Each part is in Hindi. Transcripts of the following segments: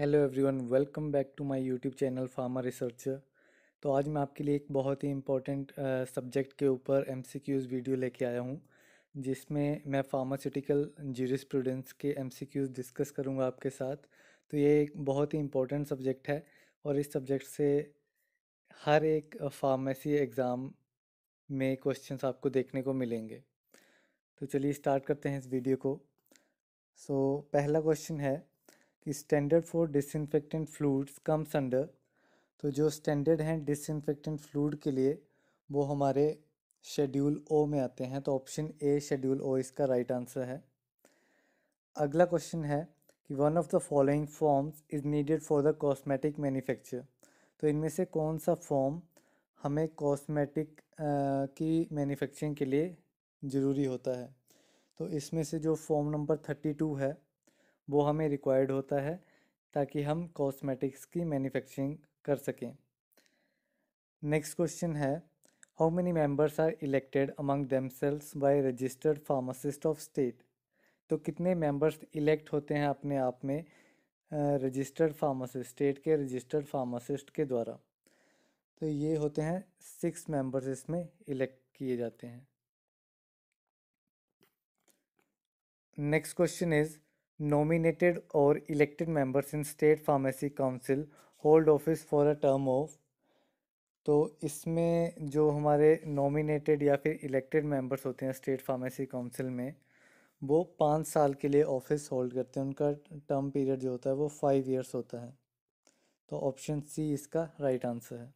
Hello everyone welcome back to my YouTube channel pharma research तो आज मैं आपके लिए एक बहुत ही इम्पोर्टेंट सब्जेक्ट के ऊपर एमसीक्यूज़ वीडियो लेके आया हूँ जिसमें मैं फार्मास्यूटिकल जूरिस्प्रूडेंस के एमसीक्यूज़ डिस्कस करूँगा आपके साथ तो ये एक बहुत ही इम्पोर्टेंट सब्जेक्ट है और इस सब्जेक्ट से हर एक फार्मेसी एग्ज़ाम में क्वेश्चन आपको देखने को मिलेंगे तो चलिए स्टार्ट करते हैं इस वीडियो को सो so, पहला क्वेश्चन है कि standard for disinfectant fluids comes under तो जो स्टैंडर्ड हैं डिसइंफेक्टेंट फ्लूड के लिए वो हमारे शेड्यूल ओ में आते हैं तो ऑप्शन ए शेड्यूल ओ इसका राइट right आंसर है अगला क्वेश्चन है कि one of the following forms is needed for the cosmetic manufacture तो इनमें से कौन सा फॉर्म हमें कॉस्मेटिक की मैन्युफैक्चरिंग के लिए ज़रूरी होता है तो इसमें से जो फॉर्म नंबर थर्टी टू है वो हमें रिक्वायर्ड होता है ताकि हम कॉस्मेटिक्स की मैन्युफैक्चरिंग कर सकें नेक्स्ट क्वेश्चन है how many members are elected among themselves by registered pharmacist of state तो कितने मेंबर्स इलेक्ट होते हैं अपने आप में रजिस्टर्ड फार्मासिस्ट स्टेट के रजिस्टर्ड फार्मासिस्ट के द्वारा तो ये होते हैं सिक्स मेंबर्स इसमें इलेक्ट किए जाते हैं next question is Nominated or elected members in state pharmacy council hold office for a term of तो इसमें जो हमारे नॉमिनेटेड या फिर इलेक्टेड मेंबर्स होते हैं स्टेट फार्मेसी काउंसिल में वो पाँच साल के लिए ऑफिस होल्ड करते हैं उनका टर्म पीरियड जो होता है वो फाइव इयर्स होता है तो ऑप्शन सी इसका राइट right आंसर है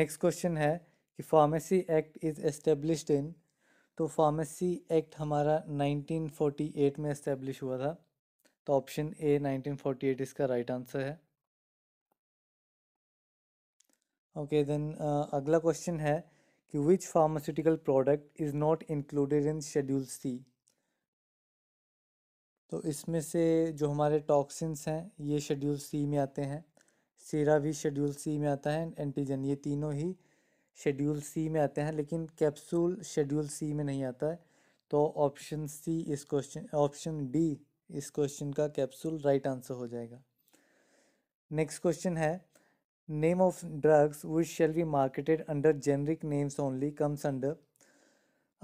नेक्स्ट क्वेश्चन है कि pharmacy act is established in तो फार्मेसी एक्ट हमारा 1948 में इस्टेब्लिश हुआ था तो ऑप्शन ए 1948 इसका राइट right आंसर है ओके देन अगला क्वेश्चन है कि which pharmaceutical product is not included in schedule C तो इसमें से जो हमारे टॉक्सिन्स हैं ये शेड्यूल सी में आते हैं सीरा भी शेड्यूल सी में आता है एंटीजन ये तीनों ही शेड्यूल सी में आते हैं लेकिन कैप्सूल शेड्यूल सी में नहीं आता है तो ऑप्शन सी इस क्वेश्चन ऑप्शन डी इस क्वेश्चन का कैप्सूल राइट आंसर हो जाएगा नेक्स्ट क्वेश्चन है name of drugs which shall be marketed under generic names only comes under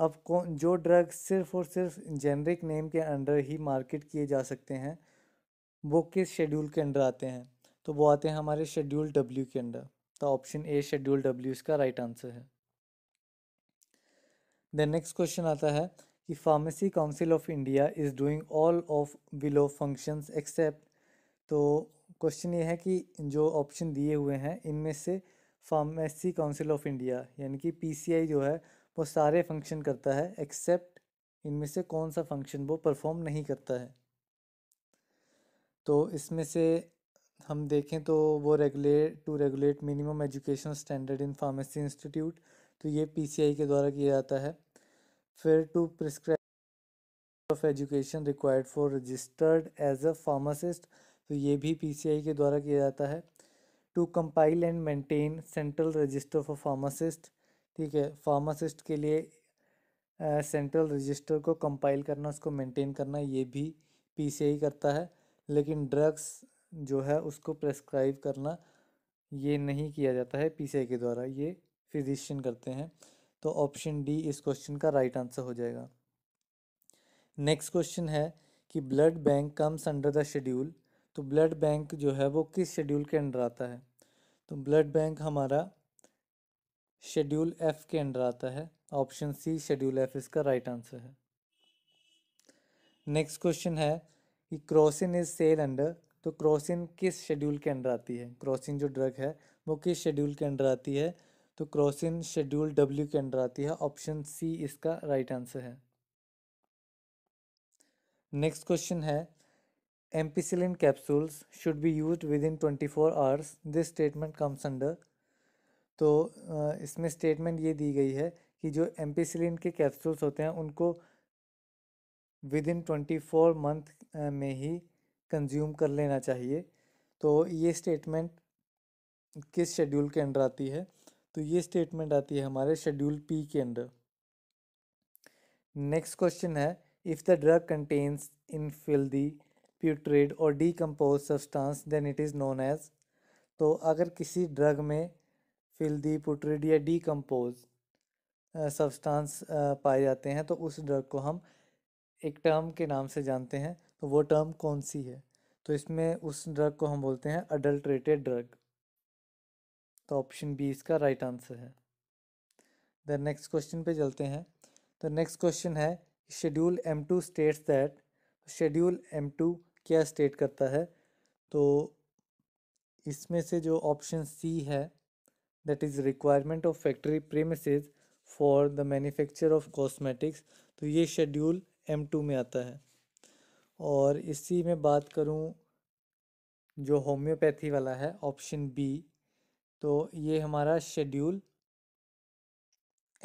अब कौन जो ड्रग्स सिर्फ और सिर्फ जेनरिक नेम के अंडर ही मार्केट किए जा सकते हैं वो किस शेड्यूल के अंडर आते हैं तो वो आते हैं हमारे शेड्यूल डब्ल्यू के अंडर तो ऑप्शन ए शेड्यूल डब्ल्यू इसका राइट आंसर है देन नेक्स्ट क्वेश्चन आता है कि pharmacy council of India is doing all of below functions except तो क्वेश्चन ये है कि जो ऑप्शन दिए हुए हैं इनमें से फार्मेसी काउंसिल ऑफ इंडिया यानी कि पीसीआई जो है वो सारे फंक्शन करता है एक्सेप्ट इनमें से कौन सा फंक्शन वो परफॉर्म नहीं करता है तो इसमें से हम देखें तो वो regulate to regulate minimum education standard in pharmacy institute तो ये पीसीआई के द्वारा किया जाता है फिर to prescribe of education required for registered as a pharmacist तो ये भी पीसीआई के द्वारा किया जाता है to compile and maintain central register for pharmacist ठीक है फार्मासिस्ट के लिए सेंट्रल रजिस्टर को कंपाइल करना उसको मेंटेन करना ये भी पीसीआई करता है लेकिन ड्रग्स जो है उसको प्रेस्क्राइब करना ये नहीं किया जाता है पी के द्वारा ये फिजिशियन करते हैं तो ऑप्शन डी इस क्वेश्चन का राइट right आंसर हो जाएगा नेक्स्ट क्वेश्चन है कि blood bank comes under the schedule तो ब्लड बैंक जो है वो किस शेड्यूल के अंडर आता है तो ब्लड बैंक हमारा शेड्यूल एफ़ के अंडर आता है ऑप्शन सी शेड्यूल एफ इसका राइट right आंसर है नेक्स्ट क्वेश्चन है कि क्रोसिन इज सेल अंडर तो क्रोसिन किस शेड्यूल के अंडर आती है क्रोसिन जो ड्रग है वो किस शेड्यूल के अंडर आती है तो क्रोसिन शेड्यूल डब्ल्यू के अंडर आती है ऑप्शन सी इसका राइट आंसर है नेक्स्ट क्वेश्चन है ampicillin capsules should be use within twenty four hours this statement comes under तो इसमें स्टेटमेंट ये दी गई है कि जो एम्पीसिलिन के कैप्सूल्स होते हैं उनको within twenty four month में ही कंज्यूम कर लेना चाहिए तो ये स्टेटमेंट किस शेड्यूल के अंडर आती है तो ये स्टेटमेंट आती है हमारे शेड्यूल पी के अंडर नेक्स्ट क्वेश्चन है if the drug contains in filthy putrid और decomposed substance then it is known as तो अगर किसी ड्रग में फिल्दी प्यूट्रेड या डीकम्पोज सब्सटेंस पाए जाते हैं तो उस ड्रग को हम एक टर्म के नाम से जानते हैं तो वो टर्म कौन सी है तो इसमें उस ड्रग को हम बोलते हैं अडल्ट्रेटेड ड्रग तो ऑप्शन बी इसका राइट आंसर है द नेक्स्ट क्वेश्चन पे चलते हैं तो नेक्स्ट क्वेश्चन है schedule M two states that schedule M two क्या स्टेट करता है तो इसमें से जो ऑप्शन सी है that is requirement of factory premise for the manufacture of cosmetics तो ये शेड्यूल एम टू में आता है और इसी में बात करूं जो होम्योपैथी वाला है ऑप्शन बी तो ये हमारा शेड्यूल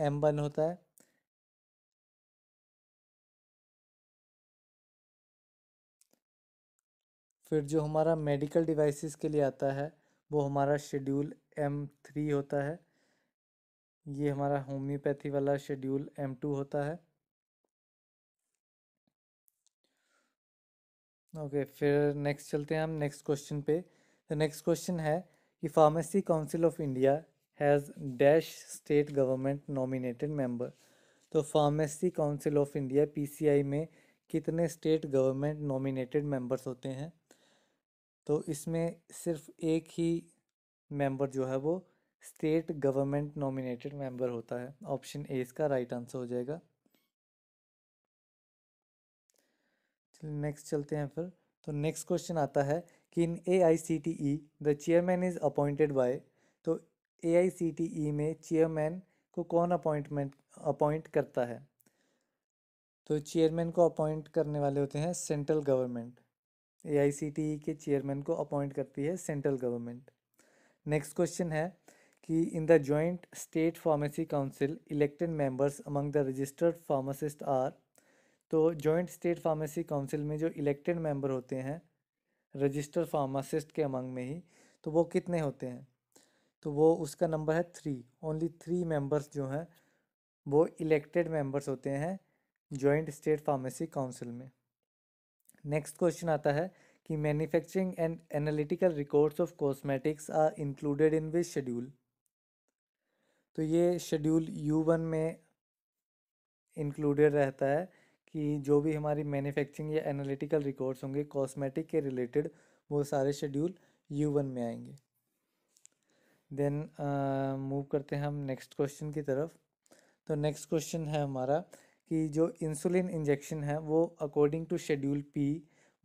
एम वन होता है फिर जो हमारा मेडिकल डिवाइसेस के लिए आता है वो हमारा शेड्यूल एम थ्री होता है ये हमारा होम्योपैथी वाला शेड्यूल एम टू होता है ओके फिर नेक्स्ट चलते हैं हम नेक्स्ट क्वेश्चन पे तो नेक्स्ट क्वेश्चन है कि pharmacy council of India has dash state government nominated member तो pharmacy council of India PCI में कितने स्टेट गवर्नमेंट नॉमिनेटेड मेंबर्स होते हैं तो इसमें सिर्फ एक ही मेंबर जो है वो स्टेट गवर्नमेंट नॉमिनेटेड मेंबर होता है ऑप्शन ए इसका राइट आंसर हो जाएगा नेक्स्ट चलते हैं फिर तो नेक्स्ट क्वेश्चन आता है कि in A I C T E the chairman is appointed by तो ए आई सी टी ई में चेयरमैन को कौन अपॉइंटमेंट अपॉइंट करता है तो चेयरमैन को अपॉइंट करने वाले होते हैं central government A I C T E के चेयरमैन को अपॉइंट करती है सेंट्रल गवर्नमेंट नेक्स्ट क्वेश्चन है कि in the joint state pharmacy council elected members among the registered pharmacist are तो जॉइंट स्टेट फार्मेसी काउंसिल में जो इलेक्टेड मेंबर होते हैं रजिस्टर फार्मासिस्ट के अमंग में ही तो वो कितने होते हैं तो वो उसका नंबर है थ्री ओनली थ्री मेंबर्स जो हैं वो इलेक्टेड मेंबर्स होते हैं जॉइंट स्टेट फार्मेसी काउंसिल में नेक्स्ट क्वेश्चन आता है कि manufacturing and analytical records of cosmetics are included in which schedule तो ये शेड्यूल यू वन में इंक्लूडेड रहता है कि जो भी हमारी मैन्युफैक्चरिंग या एनालिटिकल रिकॉर्ड्स होंगे कॉस्मेटिक के रिलेटेड वो सारे शेड्यूल यू वन में आएंगे देन मूव uh, करते हैं हम नेक्स्ट क्वेश्चन की तरफ तो नेक्स्ट क्वेश्चन है हमारा कि जो इंसुलिन इंजेक्शन है वो अकॉर्डिंग टू शेड्यूल पी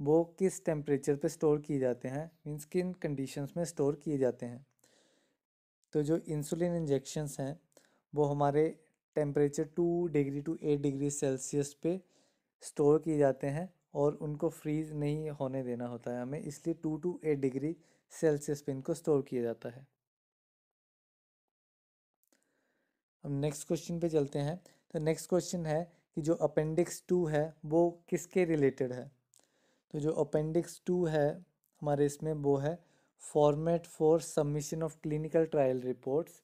वो किस टेम्परेचर पे स्टोर किए जाते हैं मीन्स किन कंडीशंस में स्टोर किए जाते हैं तो जो इंसुलिन इंजेक्शंस हैं वो हमारे temperature two degree to eight degree Celsius पे स्टोर किए जाते हैं और उनको फ्रीज नहीं होने देना होता है हमें इसलिए two to eight degree Celsius पे इनको स्टोर किया जाता है हम नेक्स्ट क्वेश्चन पे चलते हैं तो नेक्स्ट क्वेश्चन है कि जो अपेंडिक्स टू है वो किसके रिलेटेड है तो जो अपेंडिक्स टू है हमारे इसमें वो है format for submission of clinical trial reports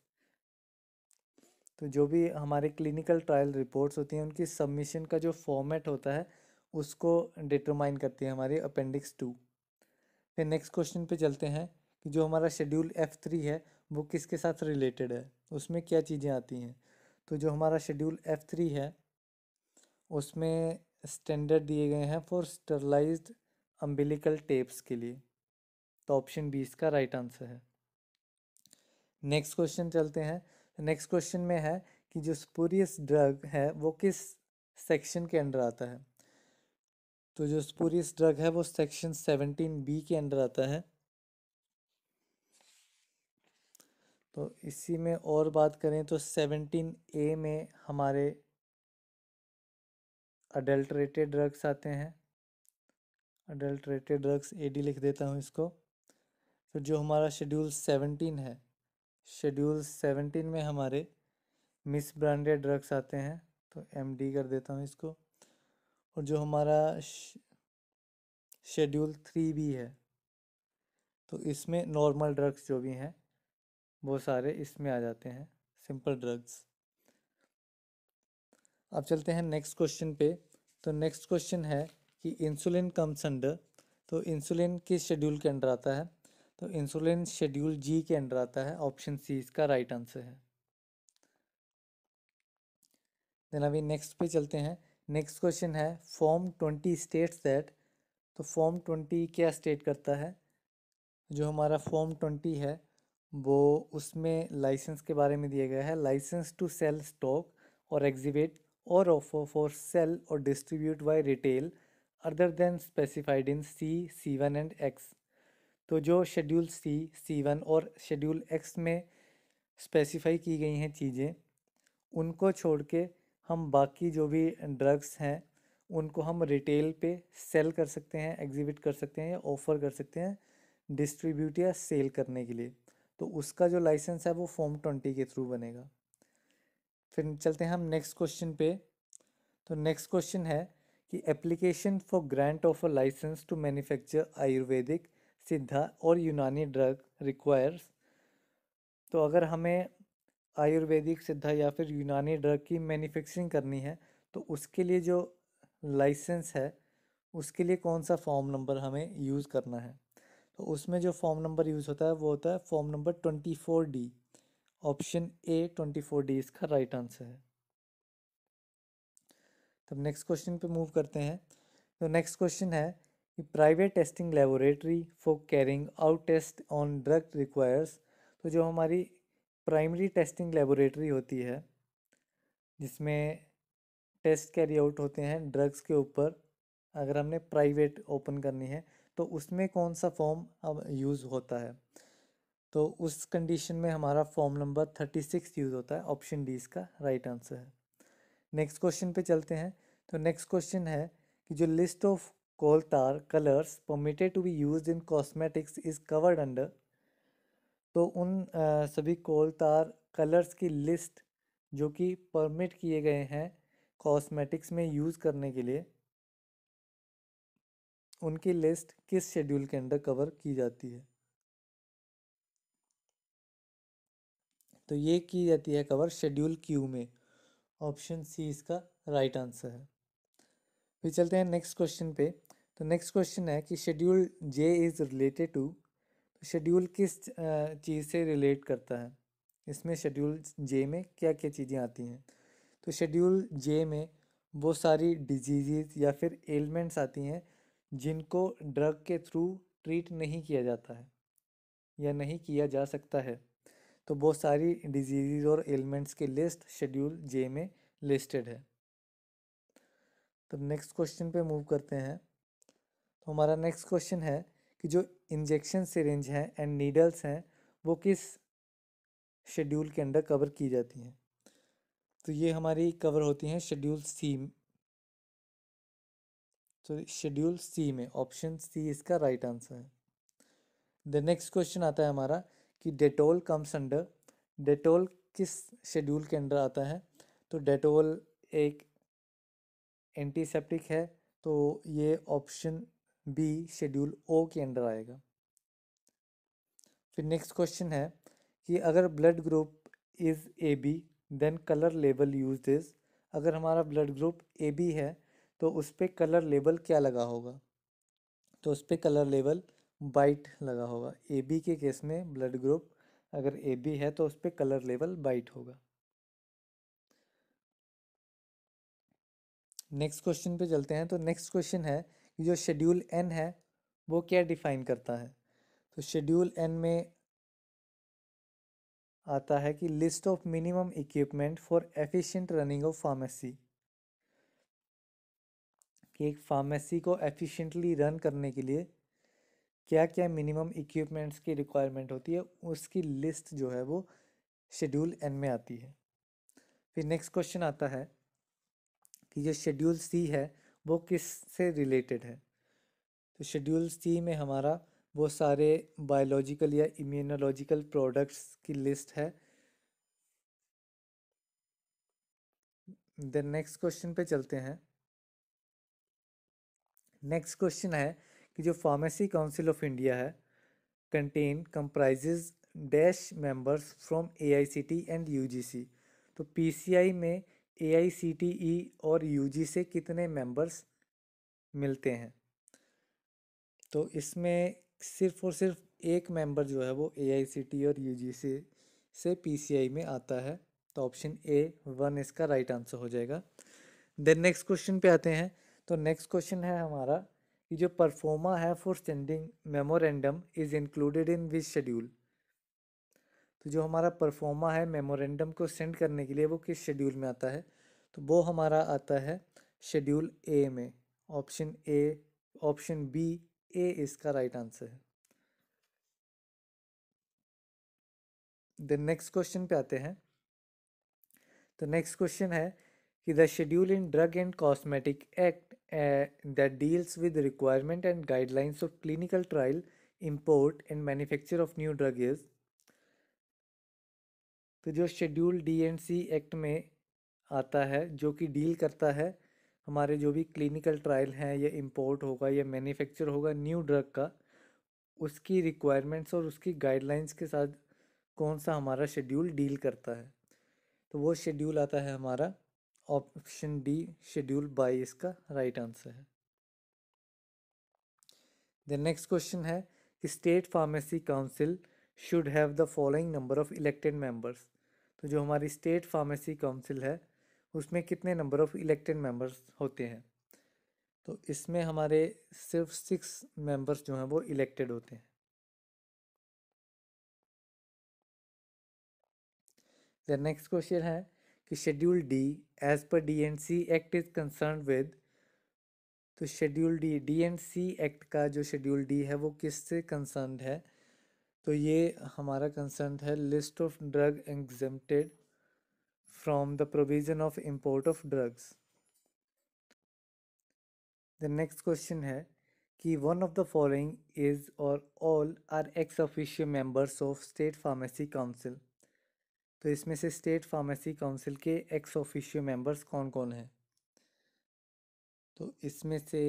तो जो भी हमारे क्लिनिकल ट्रायल रिपोर्ट्स होती हैं उनकी सबमिशन का जो फॉर्मेट होता है उसको डिटरमाइन करती है हमारी अपेंडिक्स टू फिर नेक्स्ट क्वेश्चन पे चलते हैं कि जो हमारा शेड्यूल एफ़ थ्री है वो किसके साथ रिलेटेड है उसमें क्या चीज़ें आती हैं तो जो हमारा शेड्यूल एफ़ थ्री है उसमें स्टैंडर्ड दिए गए हैं फॉर स्टरलाइज अम्बिलिकल टेप्स के लिए तो ऑप्शन बी इसका राइट आंसर है नेक्स्ट क्वेश्चन चलते हैं नेक्स्ट क्वेश्चन में है कि जो स्पूरियस ड्रग है वो किस सेक्शन के अंडर आता है तो जो स्पूरियस ड्रग है वो सेक्शन सेवनटीन बी के अंडर आता है तो इसी में और बात करें तो सेवनटीन ए में हमारे अडल्ट्रेटेड ड्रग्स आते हैं अडल्ट्रेटेड ड्रग्स ए डी लिख देता हूँ इसको फिर तो जो हमारा शेड्यूल सेवनटीन है शेड्यूल सेवनटीन में हमारे मिस ब्रांडेड ड्रग्स आते हैं तो एम डी कर देता हूँ इसको और जो हमारा शेड्यूल थ्री भी है तो इसमें नॉर्मल ड्रग्स जो भी हैं वो सारे इसमें आ जाते हैं सिंपल ड्रग्स अब चलते हैं नेक्स्ट क्वेश्चन पे तो नेक्स्ट क्वेश्चन है कि इंसुलिन कम्स अंडर तो इंसुलिन किस शेड्यूल के अंडर आता है तो इंसुलिन शेड्यूल जी के अंडर आता है ऑप्शन सी इसका राइट आंसर है देन अभी नेक्स्ट पे चलते हैं नेक्स्ट क्वेश्चन है फॉर्म ट्वेंटी स्टेट्स दैट तो फॉर्म ट्वेंटी क्या स्टेट करता है जो हमारा फॉर्म ट्वेंटी है वो उसमें लाइसेंस के बारे में दिया गया है लाइसेंस टू सेल स्टॉक और एग्जिबिट और ऑफर फॉर सेल और distribute by retail other than specified in C C one and X तो जो शेड्यूल सी सी वन और शेड्यूल एक्स में स्पेसिफाई की गई हैं चीज़ें उनको छोड़ के हम बाकी जो भी ड्रग्स हैं उनको हम रिटेल पे सेल कर सकते हैं एग्जिबिट कर सकते हैं या ऑफ़र कर सकते हैं डिस्ट्रीब्यूट या सेल करने के लिए तो उसका जो लाइसेंस है वो फॉर्म ट्वेंटी के थ्रू बनेगा फिर चलते हैं हम नेक्स्ट क्वेश्चन पे तो नेक्स्ट क्वेश्चन है कि application for grant of a licence to manufacture Ayurvedic Siddha और यूनानी ड्रग रिक्वायर्स तो अगर हमें आयुर्वेदिक सिद्धा या फिर यूनानी ड्रग की मैन्युफैक्चरिंग करनी है तो उसके लिए जो लाइसेंस है उसके लिए कौन सा फॉर्म नंबर हमें यूज़ करना है तो उसमें जो फॉर्म नंबर यूज़ होता है वो होता है form number twenty four D option A twenty four D इसका राइट आंसर है तब नेक्स्ट क्वेश्चन पे मूव करते हैं तो नेक्स्ट क्वेश्चन है A private testing laboratory for carrying out test on drug requires तो जो हमारी प्राइमरी टेस्टिंग लेबोरेटरी होती है जिसमें टेस्ट कैरी आउट होते हैं ड्रग्स के ऊपर अगर हमने प्राइवेट ओपन करनी है तो उसमें कौन सा फॉर्म अब यूज़ होता है तो उस कंडीशन में हमारा form number thirty six use होता है ऑप्शन डी इसका राइट आंसर है नेक्स्ट क्वेश्चन पे चलते हैं तो नेक्स्ट क्वेश्चन है कि जो list of coal tar colors permitted to be used in cosmetics is covered under तो उन सभी कोल तार कलर्स की लिस्ट जो कि परमिट किए गए हैं कॉस्मेटिक्स में यूज़ करने के लिए उनकी लिस्ट किस शेड्यूल के अंडर कवर की जाती है तो ये की जाती है कवर शेड्यूल क्यू में ऑप्शन सी इसका राइट आंसर है फिर चलते हैं नेक्स्ट क्वेश्चन पे तो नेक्स्ट क्वेश्चन है कि schedule J is related to तो शेड्यूल किस चीज़ से रिलेट करता है इसमें शेड्यूल जे में क्या क्या चीज़ें आती हैं तो शेड्यूल जे में वो सारी डिजीज़ या फिर एलिमेंट्स आती हैं जिनको ड्रग के थ्रू ट्रीट नहीं किया जाता है या नहीं किया जा सकता है तो बहुत सारी डिजीज़ और एलिमेंट्स की लिस्ट शेड्यूल जे में लिस्टेड है तो नेक्स्ट क्वेश्चन पे मूव करते हैं तो हमारा नेक्स्ट क्वेश्चन है कि जो इंजेक्शन सिरिंज हैं एंड नीडल्स हैं वो किस शेड्यूल के अंडर कवर की जाती हैं तो ये हमारी कवर होती हैं शेड्यूल सी तो शेड्यूल सी में ऑप्शन सी इसका राइट आंसर है द नेक्स्ट क्वेश्चन आता है हमारा कि डेटोल कम्स अंडर डेटोल किस शेड्यूल के अंडर आता है तो डेटोल एक एंटीसेप्टिक है तो ये ऑप्शन बी शेड्यूल ओ के अंडर आएगा फिर नेक्स्ट क्वेश्चन है कि अगर blood group is A B then colour label use is अगर हमारा ब्लड ग्रुप ए बी है तो उस पर कलर लेबल क्या लगा होगा तो उस पर कलर लेबल बाइट लगा होगा ए बी के केस में ब्लड ग्रुप अगर ए बी है तो उस पर कलर लेबल बाइट होगा नेक्स्ट क्वेश्चन पे चलते हैं तो नेक्स्ट क्वेश्चन है जो शेड्यूल एन है वो क्या डिफाइन करता है तो शेड्यूल एन में आता है कि list of minimum equipment for efficient running of pharmacy कि एक फार्मेसी को एफिशिएंटली रन करने के लिए क्या क्या मिनिमम इक्विपमेंट्स की रिक्वायरमेंट होती है उसकी लिस्ट जो है वो शेड्यूल एन में आती है फिर नेक्स्ट क्वेश्चन आता है कि जो शेड्यूल सी है वो किस से रिलेटेड है तो शेड्यूल सी में हमारा वो सारे बायोलॉजिकल या इम्यूनोलॉजिकल प्रोडक्ट्स की लिस्ट है देन नेक्स्ट क्वेश्चन पे चलते हैं नेक्स्ट क्वेश्चन है कि जो फार्मेसी काउंसिल ऑफ इंडिया है contain comprises dash members from AICTE and UGC तो पीसीआई में ए e और यू से कितने मेंबर्स मिलते हैं तो इसमें सिर्फ और सिर्फ एक मेंबर जो है वो ए e और यू से से पी में आता है तो ऑप्शन ए वन इसका राइट आंसर हो जाएगा देन नेक्स्ट क्वेश्चन पे आते हैं तो नेक्स्ट क्वेश्चन है हमारा कि जो परफॉर्मा है for sending memorandum is included in which schedule तो जो हमारा परफॉर्मा है मेमोरेंडम को सेंड करने के लिए वो किस शेड्यूल में आता है तो वो हमारा आता है शेड्यूल ए में option A option B A इसका राइट आंसर है नेक्स्ट क्वेश्चन पे आते हैं तो नेक्स्ट क्वेश्चन है कि the schedule in drug and cosmetic act that deals with requirement and guidelines of clinical trial import and manufacture of new drug is तो जो शेड्यूल डीएनसी एक्ट में आता है जो कि डील करता है हमारे जो भी क्लिनिकल ट्रायल हैं या इम्पोर्ट होगा या मैन्युफैक्चर होगा न्यू ड्रग का उसकी रिक्वायरमेंट्स और उसकी गाइडलाइंस के साथ कौन सा हमारा शेड्यूल डील करता है तो वो शेड्यूल आता है हमारा ऑप्शन डी शेड्यूल बाई इसका राइट right आंसर है द नेक्स्ट क्वेश्चन है कि state pharmacy council should have the following number of elected members तो जो हमारी स्टेट फार्मेसी काउंसिल है उसमें कितने नंबर ऑफ़ इलेक्टेड मेंबर्स होते हैं तो इसमें हमारे सिर्फ सिक्स मेंबर्स जो हैं वो इलेक्टेड होते हैं द नेक्स्ट क्वेश्चन है कि schedule D as per D N C act is concern with तो schedule D D N C act का जो शेड्यूल डी है वो किससे कंसर्न है तो ये हमारा कंसर्न है list of drug exempted from the provision of import of drugs the next question है कि one of the following is और all are ex official members of state pharmacy council तो इसमें से स्टेट फार्मेसी काउंसिल के एक्स ऑफिशियल मेंबर्स कौन कौन हैं तो इसमें से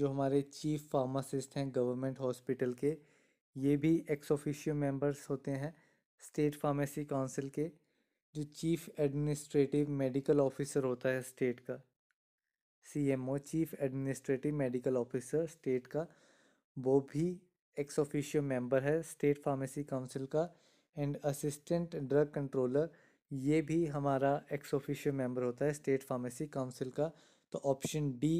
जो हमारे चीफ फार्मासिस्ट हैं गवर्नमेंट हॉस्पिटल के ये भी एक्स ऑफिशियो मेंबर्स होते हैं स्टेट फार्मेसी काउंसिल के जो चीफ एडमिनिस्ट्रेटिव मेडिकल ऑफिसर होता है स्टेट का CMO chief administrative medical officer state का वो भी एक्स ऑफिशियो मेंबर है स्टेट फार्मेसी काउंसिल का एंड असिस्टेंट ड्रग कंट्रोलर ये भी हमारा एक्स ऑफिशियो मेंबर होता है स्टेट फार्मेसी काउंसिल का तो option D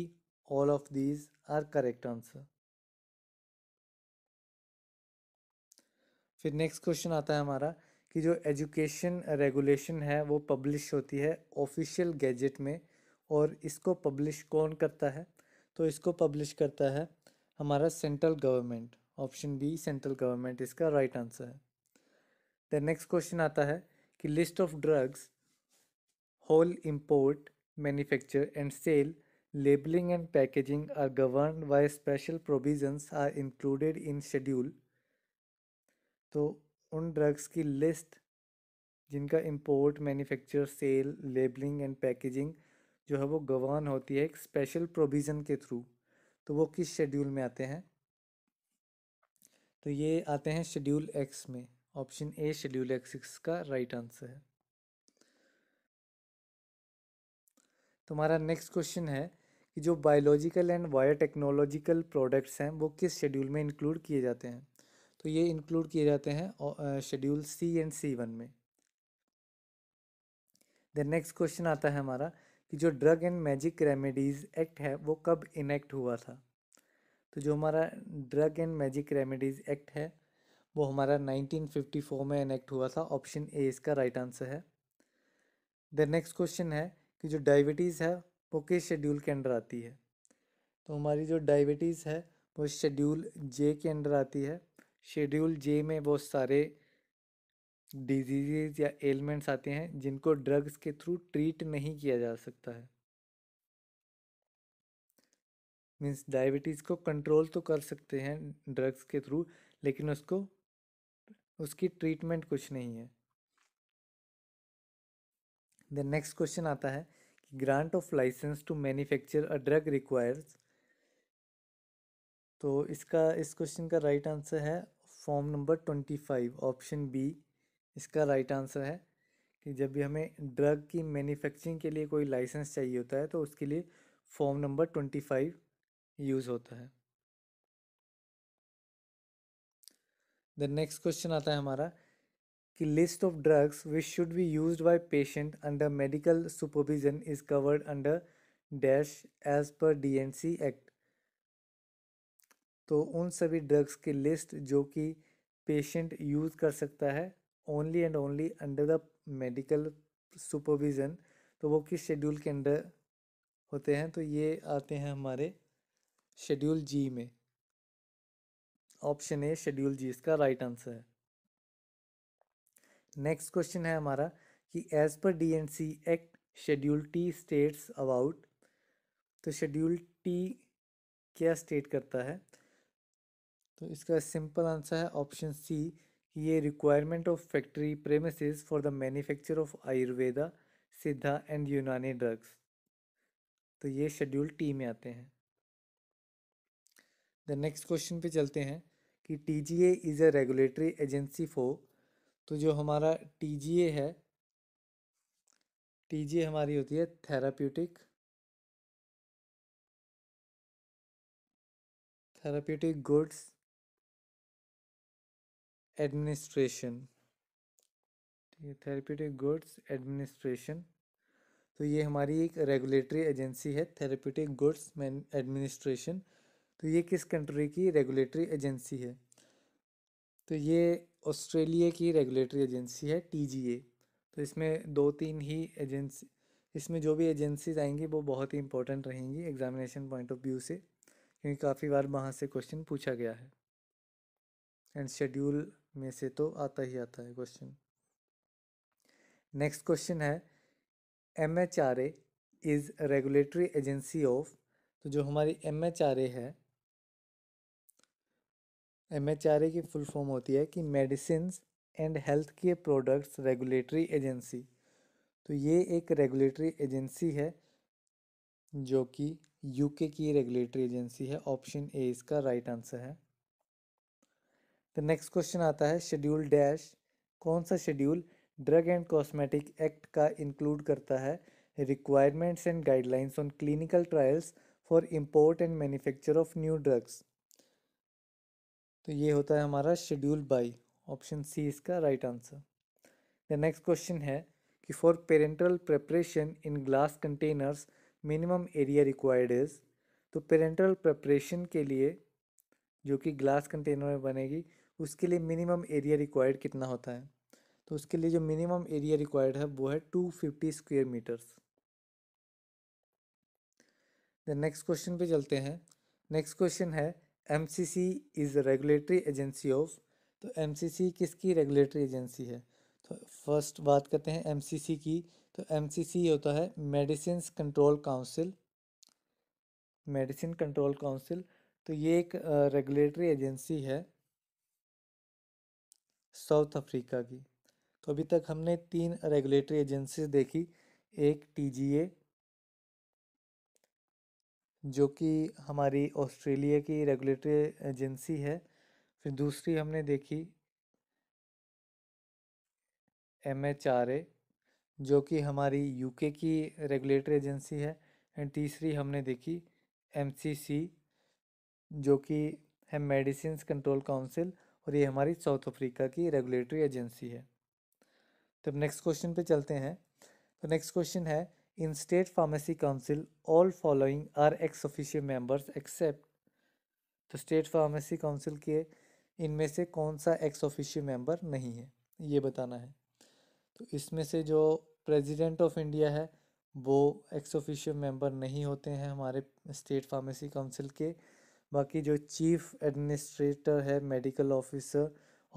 all of these are correct answer फिर नेक्स्ट क्वेश्चन आता है हमारा कि जो एजुकेशन रेगुलेशन है वो पब्लिश होती है ऑफिशियल गैजेट में और इसको पब्लिश कौन करता है तो इसको पब्लिश करता है हमारा central government option B central government इसका राइट right आंसर है दैन नेक्स्ट क्वेश्चन आता है कि list of drugs whose import manufacture and sale labelling and packaging are govern by special provision are included in schedule तो उन ड्रग्स की लिस्ट जिनका import manufacture sale labelling and packaging जो है वो गवान होती है एक स्पेशल प्रोविज़न के थ्रू तो वो किस शेड्यूल में आते हैं तो ये आते हैं शेड्यूल एक्स में ऑप्शन ए शेड्यूल एक्स का राइट आंसर है तुम्हारा नेक्स्ट क्वेश्चन है कि जो बायोलॉजिकल एंड बायोटेक्नोलॉजिकल प्रोडक्ट्स हैं वो किस शेड्यूल में इंक्लूड किए जाते हैं तो ये इंक्लूड किए जाते हैं schedule C and C one में देन नेक्स्ट क्वेश्चन आता है हमारा कि जो drug and magic remedies act है वो कब इनेक्ट हुआ था तो जो हमारा drug and magic remedies act है वो हमारा 1954 में इनेक्ट हुआ था ऑप्शन ए इसका राइट आंसर है देन नेक्स्ट क्वेश्चन है कि जो डायबिटीज़ है वो किस शेड्यूल के अंडर आती है तो हमारी जो डायबिटीज़ है वो शेड्यूल जे के अंडर आती है शेड्यूल जे में बहुत सारे डिजीज़ या एलिमेंट्स आते हैं जिनको ड्रग्स के थ्रू ट्रीट नहीं किया जा सकता है मीन्स डायबिटीज़ को कंट्रोल तो कर सकते हैं ड्रग्स के थ्रू लेकिन उसको उसकी ट्रीटमेंट कुछ नहीं है द नेक्स्ट क्वेश्चन आता है कि grant of licence to manufacture a drug requires तो इसका इस क्वेश्चन का राइट right आंसर है form number twenty five option B इसका राइट आंसर है कि जब भी हमें ड्रग की मैन्युफैक्चरिंग के लिए कोई लाइसेंस चाहिए होता है तो उसके लिए form number twenty five use होता है द नेक्स्ट क्वेश्चन आता है हमारा कि list of drugs which should be use by patient under medical supervision is covered under dash as per D N C act तो उन सभी ड्रग्स की लिस्ट जो कि पेशेंट यूज़ कर सकता है only and only under the medical supervision तो वो किस शेड्यूल के अंडर होते हैं तो ये आते हैं हमारे शेड्यूल जी में ऑप्शन ए शेड्यूल जी इसका राइट आंसर है नेक्स्ट क्वेश्चन है हमारा कि as per DNC act schedule T states about तो शेड्यूल टी क्या स्टेट करता है तो इसका सिंपल आंसर है ऑप्शन सी ये requirement of factory premise for the manufacture of Ayurveda Siddha and यूनानी ड्रग्स तो ये शेड्यूल टी में आते हैं द नेक्स्ट क्वेश्चन पे चलते हैं कि T G A is a regulatory agency for तो जो हमारा टी जी ए है टी जी ए हमारी होती है थेराप्यूटिक थेराप्यूटिक गुड्स एडमिनिस्ट्रेशन ठीक है थेरेप्यूटिक गुड्स एडमिनिस्ट्रेशन तो ये हमारी एक रेगुलेटरी एजेंसी है थेरेप्यूटिक गुड्स एडमिनिस्ट्रेशन तो ये किस कंट्री की रेगुलेटरी एजेंसी है तो ये ऑस्ट्रेलिया की रेगुलेटरी एजेंसी है टीजीए तो इसमें दो तीन ही एजेंसी इसमें जो भी एजेंसीज आएंगी वो बहुत ही इंपॉर्टेंट रहेंगी एग्जामिनेशन पॉइंट ऑफ व्यू से क्योंकि काफ़ी बार वहाँ से क्वेश्चन पूछा गया है एंड शेड्यूल में से तो आता ही आता है क्वेश्चन नेक्स्ट क्वेश्चन है M H R A is regulatory agency of तो जो हमारी एम एच आर ए है एम एच आर ए की फुल फॉर्म होती है कि मेडिसिन एंड हेल्थ के प्रोडक्ट्स रेगुलेटरी एजेंसी तो ये एक रेगुलेटरी एजेंसी है जो कि यूके की रेगुलेटरी एजेंसी है ऑप्शन ए इसका राइट right आंसर है द नेक्स्ट क्वेश्चन आता है शेड्यूल डैश कौन सा schedule drug and cosmetic act का इंक्लूड करता है requirements and guidelines on clinical trials for import and manufacture of new drugs तो ये होता है हमारा शेड्यूल बाई ऑप्शन सी इसका right answer the next question है कि for parental preparation in glass containers minimum area required is तो पेरेंटल प्रेपरेशन के लिए जो कि ग्लास कंटेनर में बनेगी उसके लिए मिनिमम एरिया रिक्वायर्ड कितना होता है तो उसके लिए जो मिनिमम एरिया रिक्वायर्ड है वो है two fifty square meters next question पे चलते हैं नेक्स्ट क्वेश्चन है M C C is regulatory agency of तो एम सी सी किसकी रेगुलेटरी एजेंसी है तो फर्स्ट बात करते हैं एम सी सी की तो एम सी सी होता है medicine control council medicine control council तो ये एक रेगुलेटरी एजेंसी है साउथ अफ्रीका की तो अभी तक हमने तीन रेगुलेटरी एजेंसीज देखी एक टीजीए जो कि हमारी ऑस्ट्रेलिया की रेगुलेटरी एजेंसी है फिर दूसरी हमने देखी एम एच आर ए जो कि हमारी यूके की रेगुलेटरी एजेंसी है एंड तीसरी हमने देखी एम सी सी जो कि है मेडिसिन कंट्रोल काउंसिल और ये हमारी साउथ अफ्रीका की रेगुलेटरी एजेंसी है तो नेक्स्ट क्वेश्चन पे चलते हैं तो नेक्स्ट क्वेश्चन है in state pharmacy council all following are ex official members except तो स्टेट फार्मेसी काउंसिल के इनमें से कौन सा एक्स ऑफिशियल मेंबर नहीं है ये बताना है तो इसमें से जो प्रेसिडेंट ऑफ इंडिया है वो एक्स ऑफिशियल मेंबर नहीं होते हैं हमारे स्टेट फार्मेसी काउंसिल के बाकी जो चीफ एडमिनिस्ट्रेटर है मेडिकल ऑफिसर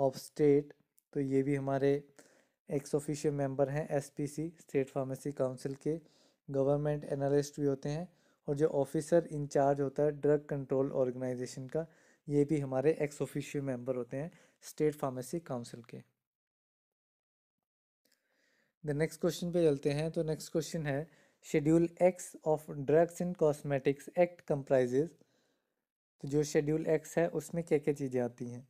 ऑफ स्टेट तो ये भी हमारे एक्स ऑफिशियल मेंबर हैं एसपीसी स्टेट फार्मेसी काउंसिल के गवर्नमेंट एनालिस्ट भी होते हैं और जो ऑफिसर इंचार्ज होता है ड्रग कंट्रोल ऑर्गेनाइजेशन का ये भी हमारे एक्स ऑफिशियल मेंबर होते हैं स्टेट फार्मेसी काउंसिल के द नेक्स्ट क्वेश्चन पे चलते हैं तो नेक्स्ट क्वेश्चन है schedule X of drugs in cosmetics act comprises तो जो शेड्यूल एक्स है उसमें क्या क्या चीज़ें आती हैं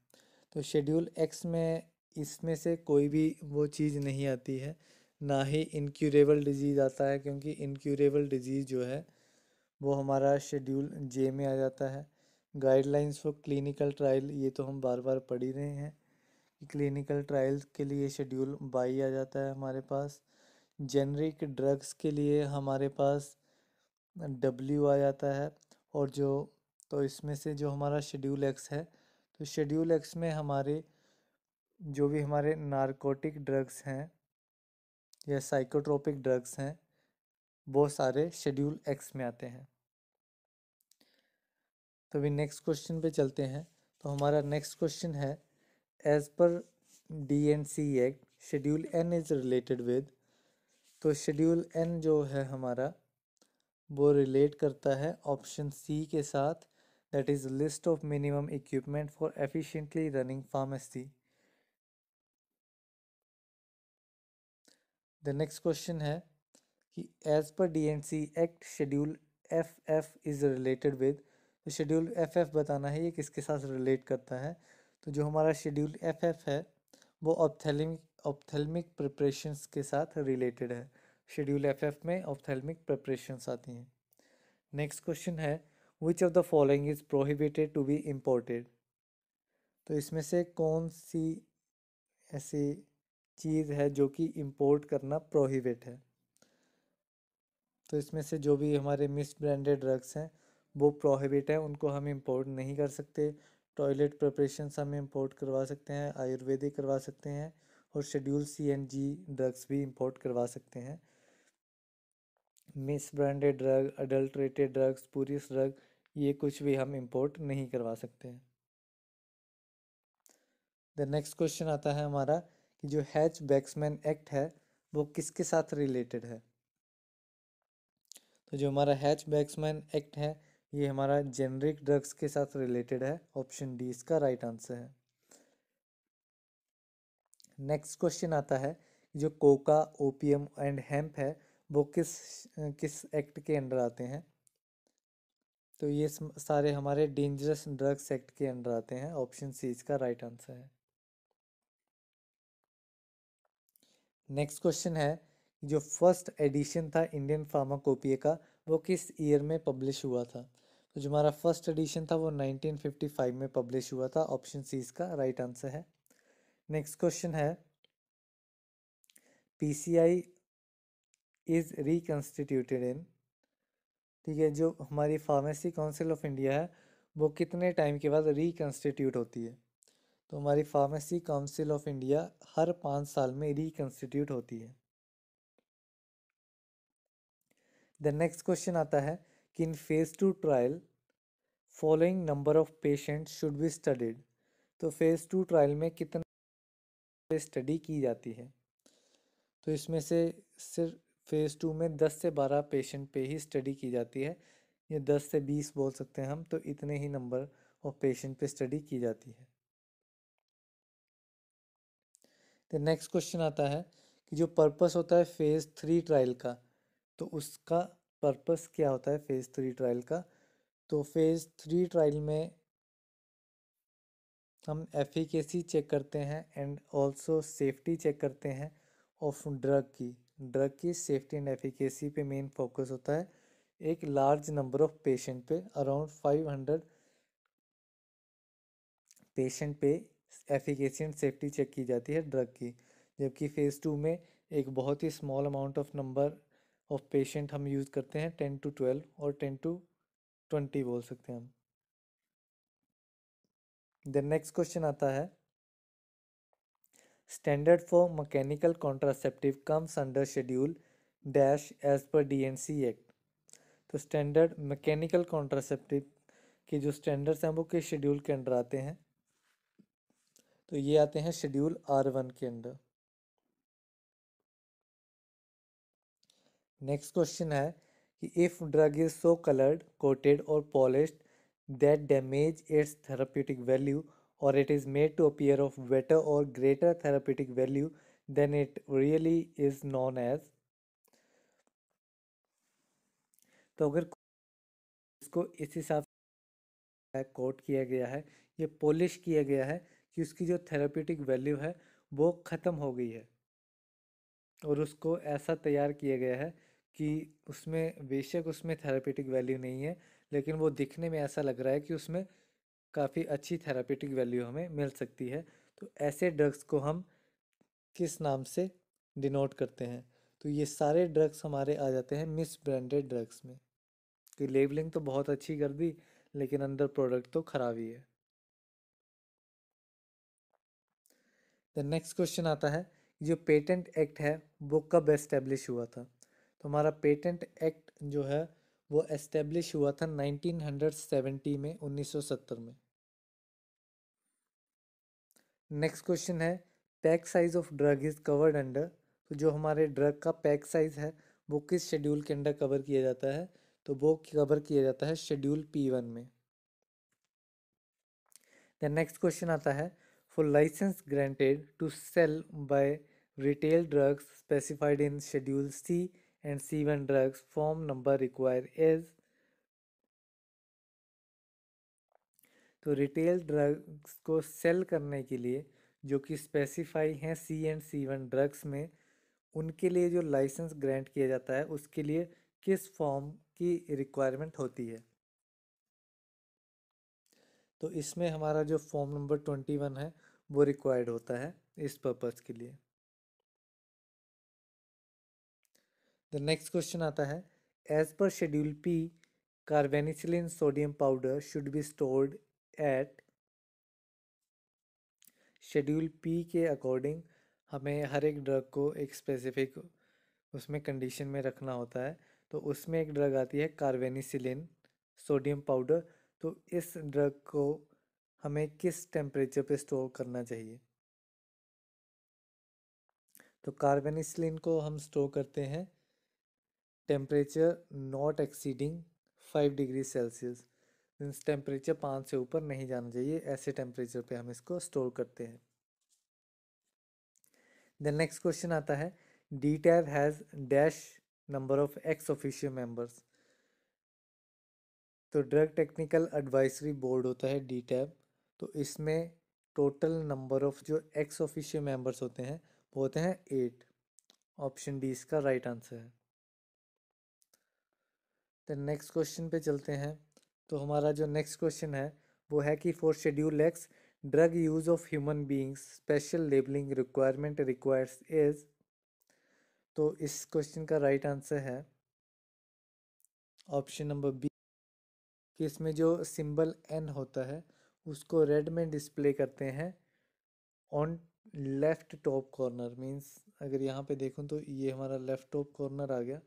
तो शेड्यूल एक्स में इसमें से कोई भी वो चीज़ नहीं आती है ना ही इनक्यूरेबल डिजीज़ आता है क्योंकि इनक्यूरेबल डिजीज़ जो है वो हमारा शेड्यूल जे में आ जाता है गाइडलाइंस फॉर क्लिनिकल ट्रायल ये तो हम बार बार पढ़ ही रहे हैं कि क्लिनिकल ट्रायल्स के लिए शेड्यूल बाई आ जाता है हमारे पास जेनरिक ड्रग्स के लिए हमारे पास डब्ल्यू आ जाता है और जो तो इसमें से जो हमारा शेड्यूल एक्स है तो शेड्यूल एक्स में हमारे जो भी हमारे नारकोटिक ड्रग्स हैं या साइकोट्रोपिक ड्रग्स हैं वो सारे शेड्यूल एक्स में आते हैं तो अभी नेक्स्ट क्वेश्चन पे चलते हैं तो हमारा नेक्स्ट क्वेश्चन है as per D and C act schedule N is related with तो शेड्यूल एन जो है हमारा वो रिलेट करता है ऑप्शन सी के साथ that is list of minimum equipment for efficiently running pharmacy the next question है कि as per DNC act schedule F F is related with तो शेड्यूल एफ एफ बताना है ये किसके साथ रिलेट करता है तो जो हमारा शेड्यूल एफ एफ है वो ऑप्थेलमिक ऑप्थेलमिक प्रिपरेशंस के साथ रिलेटेड है शेड्यूल एफ एफ में ऑप्थेलमिक प्रिपरेशंस आती हैं नेक्स्ट क्वेश्चन है which of the following is prohibited to be imported तो इसमें से कौन सी ऐसी चीज़ है जो कि इम्पोर्ट करना प्रोहिबिट है तो इसमें से जो भी हमारे मिस ब्रांडेड ड्रग्स हैं वो प्रोहिबिट हैं उनको हम इम्पोर्ट नहीं कर सकते टॉयलेट प्रिपरेशन हम इम्पोर्ट करवा सकते हैं आयुर्वेदिक करवा सकते हैं और schedule C N G drugs भी इम्पोर्ट करवा सकते हैं misbranded drug adulterated drugs पूरी ड्रग ये कुछ भी हम इम्पोर्ट नहीं करवा सकते हैं द नेक्स्ट क्वेश्चन आता है हमारा कि जो हैच बैक्समैन एक्ट है वो किसके साथ रिलेटेड है तो जो हमारा हैच बैक्समैन एक्ट है ये हमारा जेनरिक ड्रग्स के साथ रिलेटेड है ऑप्शन डी इसका राइट आंसर है नेक्स्ट क्वेश्चन आता है जो कोका ओपीएम एंड हेम्प है वो किस किस एक्ट के अंडर आते हैं तो ये सारे हमारे डेंजरस ड्रग्स एक्ट के अंडर आते हैं ऑप्शन सी इसका राइट आंसर है नेक्स्ट क्वेश्चन है जो फर्स्ट एडिशन था इंडियन फार्माकोपिया का वो किस ईयर में पब्लिश हुआ था तो जो हमारा फर्स्ट एडिशन था वो 1955 में पब्लिश हुआ था ऑप्शन सी इसका राइट आंसर है नेक्स्ट क्वेश्चन है पीसीआई इज रिकन्स्टिट्यूटेड इन ठीक है जो हमारी फार्मेसी काउंसिल ऑफ इंडिया है वो कितने टाइम के बाद रिकन्स्टिट्यूट होती है तो हमारी फार्मेसी काउंसिल ऑफ इंडिया हर पाँच साल में रिकन्स्टिट्यूट होती है द नेक्स्ट क्वेश्चन आता है कि in phase two trial following number of patient should be studied तो फेज़ टू ट्रायल में कितने स्टडी की जाती है तो इसमें से सिर्फ फ़ेज़ टू में दस से बारह पेशेंट पे ही स्टडी की जाती है ये दस से बीस बोल सकते हैं हम तो इतने ही नंबर ऑफ पेशेंट पे स्टडी की जाती है तो नेक्स्ट क्वेश्चन आता है कि जो पर्पस होता है फ़ेज़ थ्री ट्रायल का तो उसका पर्पस क्या होता है फ़ेज़ थ्री ट्रायल का तो फ़ेज़ थ्री ट्रायल में हम एफिकेसी चेक करते हैं एंड ऑल्सो सेफ्टी चेक करते हैं ऑफ ड्रग की ड्रग की सेफ्टी एंड एफिकेसी पे मेन फोकस होता है एक लार्ज नंबर ऑफ पेशेंट पे अराउंड फाइव हंड्रेड पेशेंट पे एफिकेसी एंड सेफ्टी चेक की जाती है ड्रग की जबकि फ़ेज़ टू में एक बहुत ही small amount of number of patient हम यूज़ करते हैं टेन टू ट्वेल्व और टेन टू ट्वेंटी बोल सकते हैं हम देन नेक्स्ट क्वेश्चन आता है Standard for mechanical contraceptive comes under schedule dash as per DNC Act. तो स्टैंडर्ड मैकेनिकल कॉन्ट्रासेप्टिव के जो स्टैंडर्ड्स हैं वो किस शेड्यूल के अंडर आते हैं तो ये आते हैं शेड्यूल आर वन के अंडर नेक्स्ट क्वेश्चन है कि if drug is so coloured coated और polish that damage its therapeutic value or it is made to appear of better or greater therapeutic value than it really is known as तो अगर इसको इस हिसाब से कोट किया गया है ये पॉलिश किया गया है कि उसकी जो थेरापेटिक वैल्यू है वो ख़त्म हो गई है और उसको ऐसा तैयार किया गया है कि उसमें बेशक उसमें थेरापेटिक वैल्यू नहीं है लेकिन वो दिखने में ऐसा लग रहा है कि उसमें काफ़ी अच्छी थेरापेटिक वैल्यू हमें मिल सकती है तो ऐसे ड्रग्स को हम किस नाम से डिनोट करते हैं तो ये सारे ड्रग्स हमारे आ जाते हैं मिस ब्रांडेड ड्रग्स में कि लेबलिंग तो बहुत अच्छी कर दी लेकिन अंदर प्रोडक्ट तो खराब ही है द नेक्स्ट क्वेश्चन आता है जो पेटेंट एक्ट है वो कब एस्टेब्लिश हुआ था तो हमारा पेटेंट एक्ट जो है वो एस्टेब्लिश हुआ था 1970 में 1970 में नेक्स्ट क्वेश्चन है pack size of drug is covered under तो जो हमारे ड्रग का पैक साइज है वो किस शेड्यूल के अंडर कवर किया जाता है तो वो कवर किया जाता है शेड्यूल पी वन में द नेक्स्ट क्वेश्चन आता है for licence granted to sale by retail drugs specified in schedule C and C1 drugs form number required is तो रिटेल ड्रग्स को सेल करने के लिए जो कि स्पेसिफाई हैं C and C one drugs में उनके लिए जो लाइसेंस ग्रांट किया जाता है उसके लिए किस फॉर्म की रिक्वायरमेंट होती है तो इसमें हमारा जो फॉर्म नंबर ट्वेंटी वन है वो रिक्वायर्ड होता है इस पर्पज़ के लिए द नेक्स्ट क्वेश्चन आता है as per schedule P carbenicillin sodium powder should be stored at schedule P के अकॉर्डिंग हमें हर एक ड्रग को एक स्पेसिफिक उसमें कंडीशन में रखना होता है तो उसमें एक ड्रग आती है कार्बेनिसिलिन सोडियम पाउडर तो इस ड्रग को हमें किस टेम्परेचर पे स्टोर करना चाहिए तो कार्बेनिसिलिन को हम स्टोर करते हैं temperature not exceeding five degree Celsius means temperature पाँच से ऊपर नहीं जाना चाहिए ऐसे टेम्परेचर पे हम इसको स्टोर करते हैं देन नेक्स्ट क्वेश्चन आता है D tab has dash number of ex official members तो ड्रग टेक्निकल एडवाइजरी बोर्ड होता है डी टैब तो इसमें टोटल नंबर ऑफ जो एक्स ऑफिशियल मेंबर्स होते हैं वो होते हैं एट ऑप्शन डी इसका राइट आंसर है तो नेक्स्ट क्वेश्चन पे चलते हैं तो हमारा जो नेक्स्ट क्वेश्चन है वो है कि for schedule X drug use of human beings special labelling requirement requires is तो इस क्वेश्चन का राइट right आंसर है ऑप्शन नंबर बी कि इसमें जो सिंबल एन होता है उसको रेड में डिस्प्ले करते हैं on left top corner means अगर यहाँ पे देखूँ तो ये हमारा लेफ़्ट टॉप कॉर्नर आ गया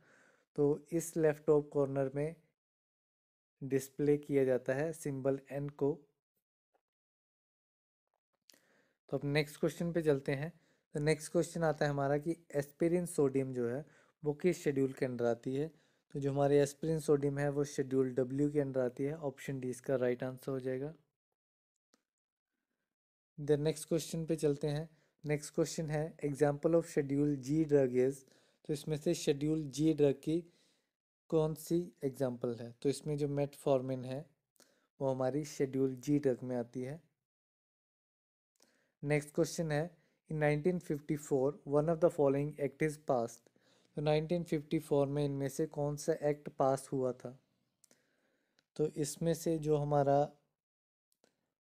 तो इस लेफ़्ट टॉप कॉर्नर में डिस्प्ले किया जाता है सिंबल एन को तो अब नेक्स्ट क्वेश्चन पे चलते हैं तो नेक्स्ट क्वेश्चन आता है हमारा कि एस्पिरिन सोडियम जो है वो किस शेड्यूल के अंडर आती है तो जो हमारे एस्पिरिन सोडियम है वो शेड्यूल डब्ल्यू के अंडर आती है ऑप्शन डी इसका राइट आंसर हो जाएगा देन नेक्स्ट क्वेश्चन पे चलते हैं नेक्स्ट क्वेश्चन है example of schedule G drug is तो इसमें से शेड्यूल जी ड्रग की कौन सी एग्जाम्पल है तो इसमें जो मेटफॉर्मिन है वो हमारी शेड्यूल जी ड्रग में आती है नेक्स्ट क्वेश्चन है in 1954 one of the following act is pass तो 1954 में इनमें से कौन सा एक्ट पास हुआ था तो इसमें से जो हमारा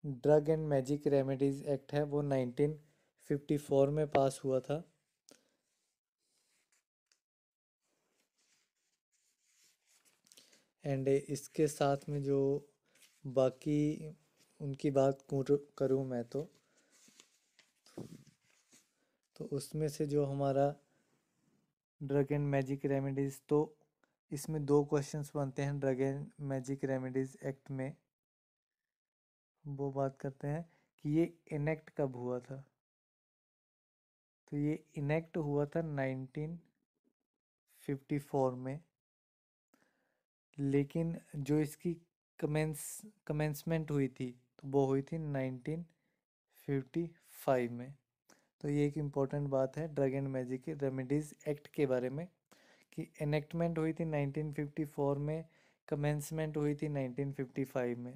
drug and magic remedies act है वो 1954 में पास हुआ था एंड इसके साथ में जो बाकी उनकी बात करूँ मैं तो तो उसमें से जो हमारा ड्रग एंड मैजिक रेमेडीज़ तो इसमें दो क्वेश्चंस बनते हैं drug and magic remedies act में वो बात करते हैं कि ये इनेक्ट कब हुआ था तो ये इनेक्ट हुआ था नाइनटीन फिफ्टी फोर में लेकिन जो इसकी कमेंस कमेंसमेंट हुई थी तो वो हुई थी 1955 में तो ये एक इम्पॉर्टेंट बात है ड्रग एंड मैजिक की रेमेडीज़ एक्ट के बारे में कि एनेक्टमेंट हुई थी 1954 में कमेंसमेंट हुई थी 1955 में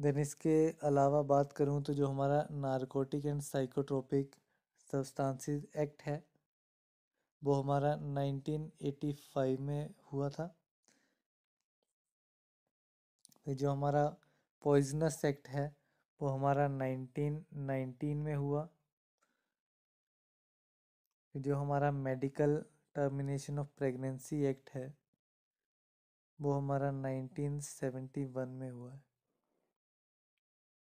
देन इसके अलावा बात करूं तो जो हमारा narcotic and psychotropic substances act है वो हमारा 1985 में हुआ था फिर जो हमारा पॉइजनस एक्ट है वो हमारा 1919 में हुआ फिर जो हमारा medical termination of pregnancy act है वो हमारा 1971 में हुआ है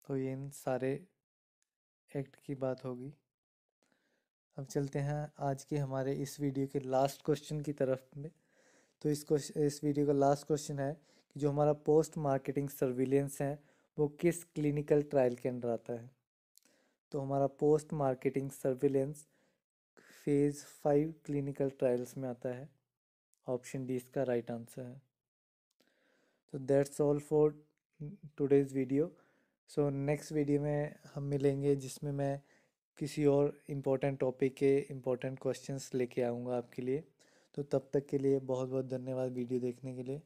तो ये इन सारे एक्ट की बात होगी अब चलते हैं आज के हमारे इस वीडियो के लास्ट क्वेश्चन की तरफ में तो इस क्वेश्चन इस वीडियो का लास्ट क्वेश्चन है कि जो हमारा पोस्ट मार्केटिंग सर्विलेंस है वो किस क्लिनिकल ट्रायल के अंदर आता है तो हमारा post marketing surveillance phase five clinical trials में आता है ऑप्शन डी इसका राइट आंसर है तो that's all for today's video so next video में हम मिलेंगे जिसमें मैं किसी और इम्पोर्टेंट टॉपिक के इम्पोर्टेंट क्वेश्चंस लेके आऊँगा आपके लिए तो तब तक के लिए बहुत बहुत धन्यवाद वीडियो देखने के लिए